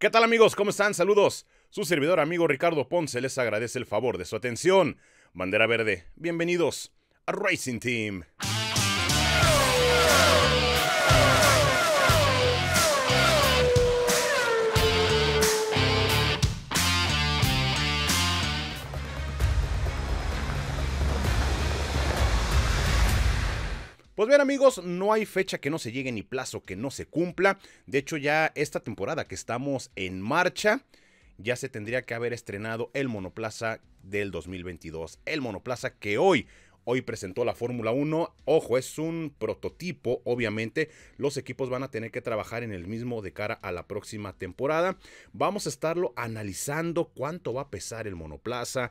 ¿Qué tal amigos? ¿Cómo están? Saludos. Su servidor amigo Ricardo Ponce les agradece el favor de su atención. Bandera Verde, bienvenidos a Racing Team. Pues bien amigos, no hay fecha que no se llegue ni plazo que no se cumpla. De hecho ya esta temporada que estamos en marcha, ya se tendría que haber estrenado el monoplaza del 2022. El monoplaza que hoy hoy presentó la Fórmula 1. Ojo, es un prototipo, obviamente. Los equipos van a tener que trabajar en el mismo de cara a la próxima temporada. Vamos a estarlo analizando cuánto va a pesar el monoplaza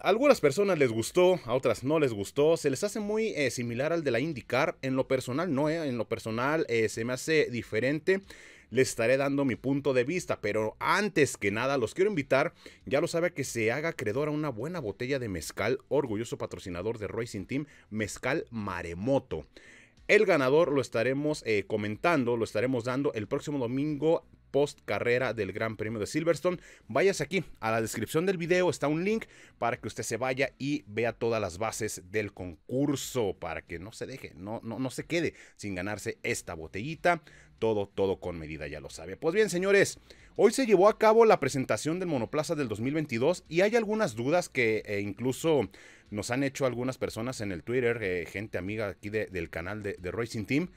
algunas personas les gustó, a otras no les gustó. Se les hace muy eh, similar al de la IndyCar. En lo personal, no, eh, en lo personal eh, se me hace diferente. Les estaré dando mi punto de vista, pero antes que nada los quiero invitar, ya lo sabe, que se haga acreedor a una buena botella de mezcal, orgulloso patrocinador de Racing Team, Mezcal Maremoto. El ganador lo estaremos comentando, lo estaremos dando el próximo domingo post carrera del Gran Premio de Silverstone. Váyase aquí a la descripción del video, está un link para que usted se vaya y vea todas las bases del concurso para que no se deje, no, no, no se quede sin ganarse esta botellita. Todo, todo con medida, ya lo sabe. Pues bien, señores, hoy se llevó a cabo la presentación del monoplaza del 2022 y hay algunas dudas que eh, incluso nos han hecho algunas personas en el Twitter, eh, gente amiga aquí del canal de Racing Team.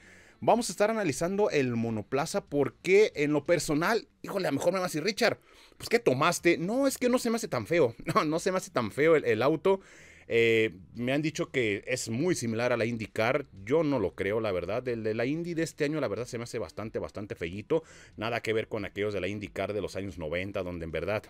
Vamos a estar analizando el monoplaza porque en lo personal, híjole, a lo mejor me va a decir, Richard, pues ¿qué tomaste? No, es que no se me hace tan feo. No, no se me hace tan feo el, auto. Eh, me han dicho que es muy similar a la IndyCar. Yo no lo creo, la verdad. El de la Indy de este año, la verdad, se me hace bastante, bastante fellito. Nada que ver con aquellos de la IndyCar de los años 90, donde en verdad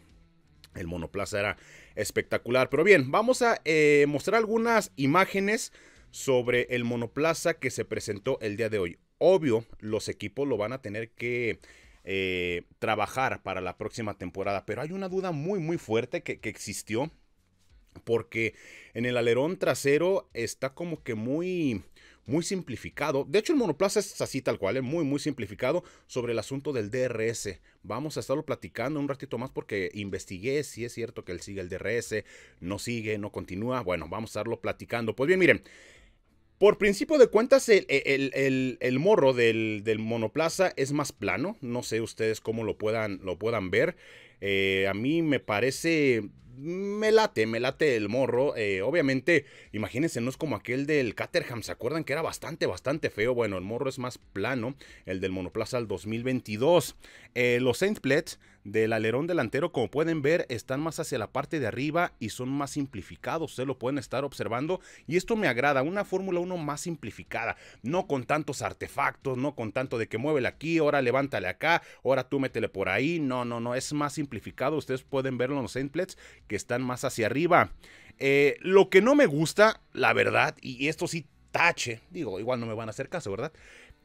el monoplaza era espectacular. Pero bien, vamos a eh, mostrar algunas imágenes sobre el monoplaza que se presentó el día de hoy. Obvio, los equipos lo van a tener que eh, trabajar para la próxima temporada, pero hay una duda muy, muy fuerte que, existió porque en el alerón trasero está como que muy muy simplificado. De hecho, el monoplaza es así tal cual, es ¿eh? muy, muy simplificado sobre el asunto del DRS. Vamos a estarlo platicando un ratito más porque investigué si es cierto que él sigue el DRS, no sigue, no continúa. Bueno, vamos a estarlo platicando. Pues bien, miren, por principio de cuentas, el, morro del, monoplaza es más plano. No sé ustedes cómo lo puedan, lo puedan ver. Eh, a mí me parece me late, me late el morro. Eh, obviamente, imagínense, no es como aquel del Caterham, ¿se acuerdan que era bastante, bastante feo? Bueno, el morro es más plano, el del Monoplaza al 2022. Eh, los Saint del alerón delantero, como pueden ver, están más hacia la parte de arriba y son más simplificados. se lo pueden estar observando y esto me agrada. Una Fórmula 1 más simplificada, no con tantos artefactos, no con tanto de que muévele aquí, ahora levántale acá, ahora tú métele por ahí. No, no, no, es más simplificado Ustedes pueden verlo en los templates que están más hacia arriba. Eh, lo que no me gusta, la verdad, y esto sí tache, digo, igual no me van a hacer caso, ¿verdad?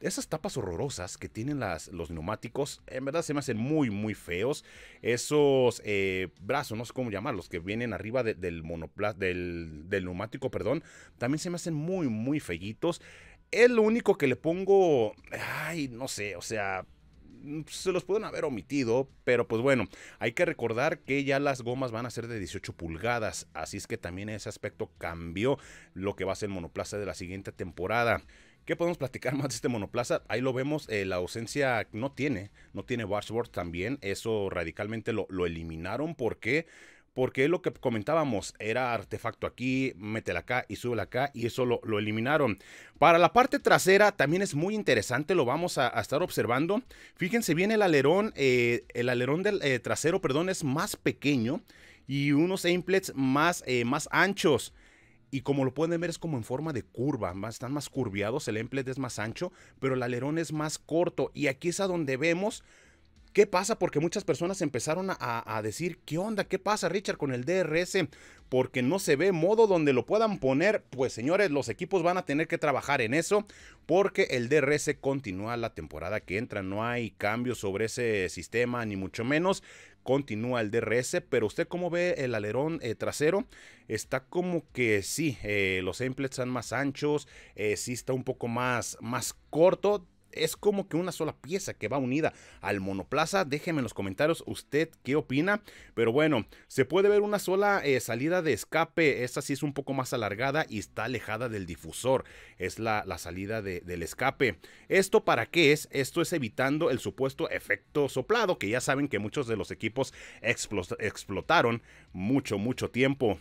Esas tapas horrorosas que tienen las, los neumáticos, en verdad se me hacen muy, muy feos. Esos eh, brazos, no sé cómo llamarlos, que vienen arriba del, del, neumático, perdón, también se me hacen muy, muy feitos. Es lo único que le pongo, ay, no sé, o sea, pues, se los pueden haber omitido, pero pues bueno, hay que recordar que ya las gomas van a ser de 18 pulgadas, así es que también ese aspecto cambió lo que va a ser el monoplaza de la siguiente temporada. ¿Qué podemos platicar más de este monoplaza? Ahí lo vemos, eh, la ausencia no tiene, no tiene Washboard también, eso radicalmente lo, lo eliminaron porque porque lo que comentábamos, era artefacto aquí, métela acá y súbela acá y eso lo, eliminaron. Para la parte trasera también es muy interesante, lo vamos a, estar observando. Fíjense bien el alerón, eh, el alerón del eh, trasero, perdón, es más pequeño y unos aimplets más, eh, más anchos. Y como lo pueden ver es como en forma de curva, están más curviados, el emplet es más ancho, pero el alerón es más corto. Y aquí es a donde vemos ¿Qué pasa? Porque muchas personas empezaron a, decir, ¿qué onda? ¿Qué pasa Richard con el DRS? Porque no se ve modo donde lo puedan poner. Pues señores, los equipos van a tener que trabajar en eso porque el DRS continúa la temporada que entra. No hay cambios sobre ese sistema, ni mucho menos continúa el DRS, pero usted cómo ve el alerón eh, trasero, está como que sí, eh, los emplets están más anchos, eh, sí está un poco más, más corto, es como que una sola pieza que va unida al monoplaza. Déjeme en los comentarios usted qué opina. Pero bueno, se puede ver una sola eh, salida de escape. Esta sí es un poco más alargada y está alejada del difusor. Es la, salida del escape. ¿Esto para qué es? Esto es evitando el supuesto efecto soplado que ya saben que muchos de los equipos explotaron mucho, mucho tiempo.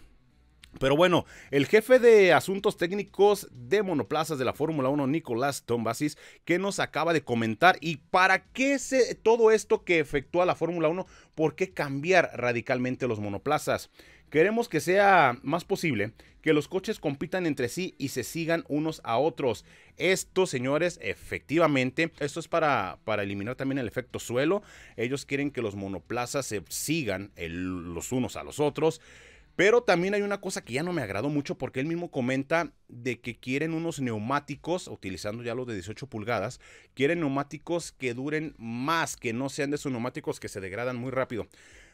Pero bueno, el jefe de asuntos técnicos de monoplazas de la Fórmula 1, Nicolás Tombasis, que nos acaba de comentar y para qué se, todo esto que efectúa la Fórmula 1, por qué cambiar radicalmente los monoplazas. Queremos que sea más posible que los coches compitan entre sí y se sigan unos a otros. Esto, señores, efectivamente, esto es para, para eliminar también el efecto suelo. Ellos quieren que los monoplazas se sigan los unos a los otros pero también hay una cosa que ya no me agradó mucho porque él mismo comenta de que quieren unos neumáticos, utilizando ya los de 18 pulgadas, quieren neumáticos que duren más, que no sean de esos neumáticos que se degradan muy rápido.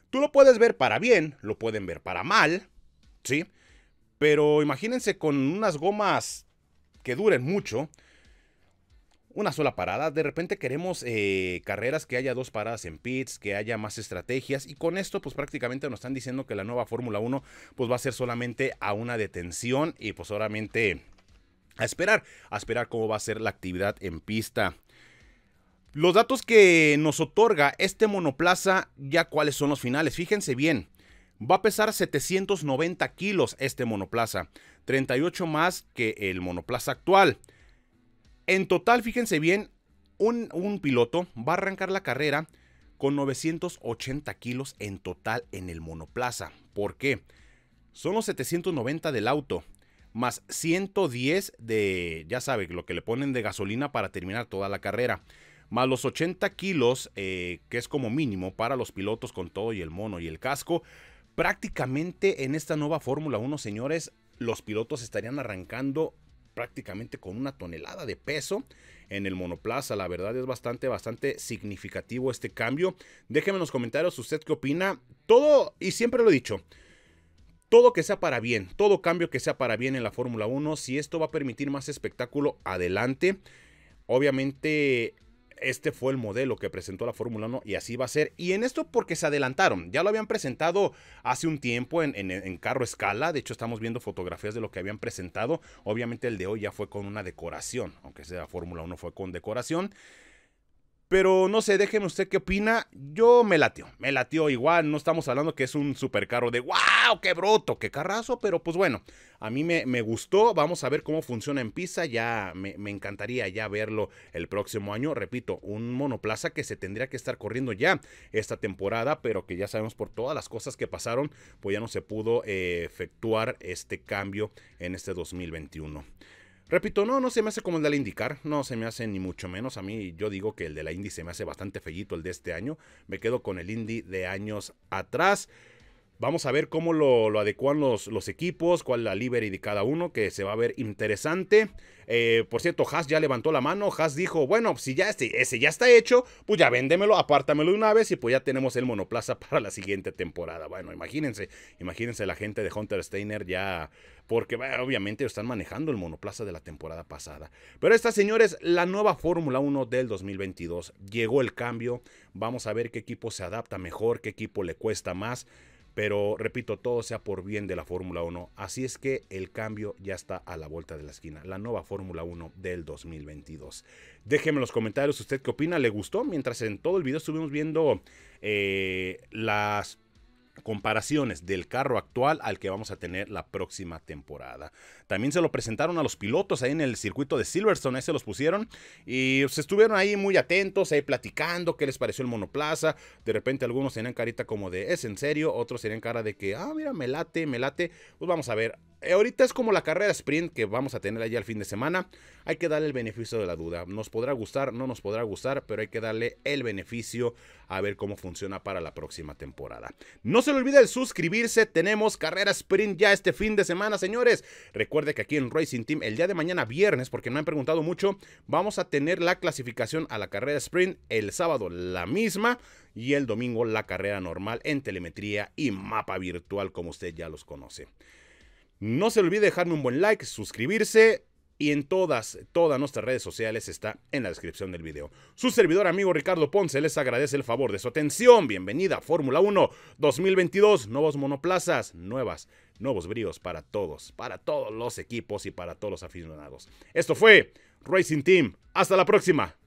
Tú lo puedes ver para bien, lo pueden ver para mal, ¿sí? Pero imagínense con unas gomas que duren mucho, una sola parada. De repente queremos eh, carreras que haya dos paradas en pits, que haya más estrategias. Y con esto, pues prácticamente nos están diciendo que la nueva Fórmula 1 pues, va a ser solamente a una detención y pues solamente a esperar, a esperar cómo va a ser la actividad en pista. Los datos que nos otorga este monoplaza, ya cuáles son los finales. Fíjense bien, va a pesar 790 kilos este monoplaza, 38 más que el monoplaza actual. En total, fíjense bien, un, piloto va a arrancar la carrera con 980 kilos en total en el monoplaza. ¿Por qué? Son los 790 del auto, más 110 de, ya sabe, lo que le ponen de gasolina para terminar toda la carrera, más los 80 kilos, eh, que es como mínimo para los pilotos con todo y el mono y el casco. Prácticamente en esta nueva Fórmula 1, señores, los pilotos estarían arrancando prácticamente con una tonelada de peso en el monoplaza. La verdad es bastante, bastante significativo este cambio. Déjenme en los comentarios usted qué opina. Todo, y siempre lo he dicho, todo que sea para bien, todo cambio que sea para bien en la Fórmula 1, si esto va a permitir más espectáculo, adelante. Obviamente este fue el modelo que presentó la Fórmula 1 y así va a ser. Y en esto porque se adelantaron, ya lo habían presentado hace un tiempo en, en, carro escala, de hecho estamos viendo fotografías de lo que habían presentado. Obviamente el de hoy ya fue con una decoración, aunque sea Fórmula 1 fue con decoración. Pero no sé, déjeme usted qué opina. Yo me latió, me latió igual. No estamos hablando que es un supercarro de wow, qué broto, qué carrazo. Pero pues bueno, a mí me, me gustó. Vamos a ver cómo funciona en Pisa. Ya me, encantaría ya verlo el próximo año. Repito, un monoplaza que se tendría que estar corriendo ya esta temporada, pero que ya sabemos por todas las cosas que pasaron, pues ya no se pudo eh, efectuar este cambio en este 2021. Repito, no, no se me hace como el de la no se me hace ni mucho menos. A mí yo digo que el de la Indy se me hace bastante fellito el de este año. Me quedo con el Indy de años atrás. Vamos a ver cómo lo, adecuan los, equipos, cuál la y de cada uno, que se va a ver interesante. Eh, por cierto, Haas ya levantó la mano. Haas dijo, bueno, si ya este, ese ya está hecho, pues ya véndemelo, apártamelo de una vez y pues ya tenemos el monoplaza para la siguiente temporada. Bueno, imagínense, imagínense la gente de Hunter Steiner ya, porque obviamente están manejando el monoplaza de la temporada pasada. Pero esta, señores, la nueva Fórmula 1 del 2022. Llegó el cambio. Vamos a ver qué equipo se adapta mejor, qué equipo le cuesta más. Pero repito, todo sea por bien de la Fórmula 1. Así es que el cambio ya está a la vuelta de la esquina. La nueva Fórmula 1 del 2022. Déjenme en los comentarios usted qué opina. ¿Le gustó? Mientras en todo el video estuvimos viendo eh, las comparaciones del carro actual al que vamos a tener la próxima temporada. También se lo presentaron a los pilotos ahí en el circuito de Silverstone, ahí se los pusieron y se pues, estuvieron ahí muy atentos, ahí platicando qué les pareció el monoplaza. De repente algunos tenían carita como de es en serio, otros tenían cara de que, ah, mira, me late, me late. Pues vamos a ver eh, ahorita es como la carrera sprint que vamos a tener Allí al fin de semana. Hay que darle el beneficio de la duda. Nos podrá gustar, no nos podrá gustar, pero hay que darle el beneficio a ver cómo funciona para la próxima temporada. No se le olvide de suscribirse. Tenemos carrera sprint ya este fin de semana, señores. Recuerde que aquí en Racing Team, el día de mañana viernes, porque me han preguntado mucho, vamos a tener la clasificación a la carrera sprint el sábado, la misma y el domingo la carrera normal en telemetría y mapa virtual como usted ya los conoce. No se olvide dejarme un buen like, suscribirse y en todas, todas nuestras redes sociales está en la descripción del video. Su servidor amigo Ricardo Ponce les agradece el favor de su atención. Bienvenida a Fórmula 1 2022, nuevos monoplazas, nuevas, nuevos bríos para todos, para todos los equipos y para todos los aficionados. Esto fue Racing Team. Hasta la próxima.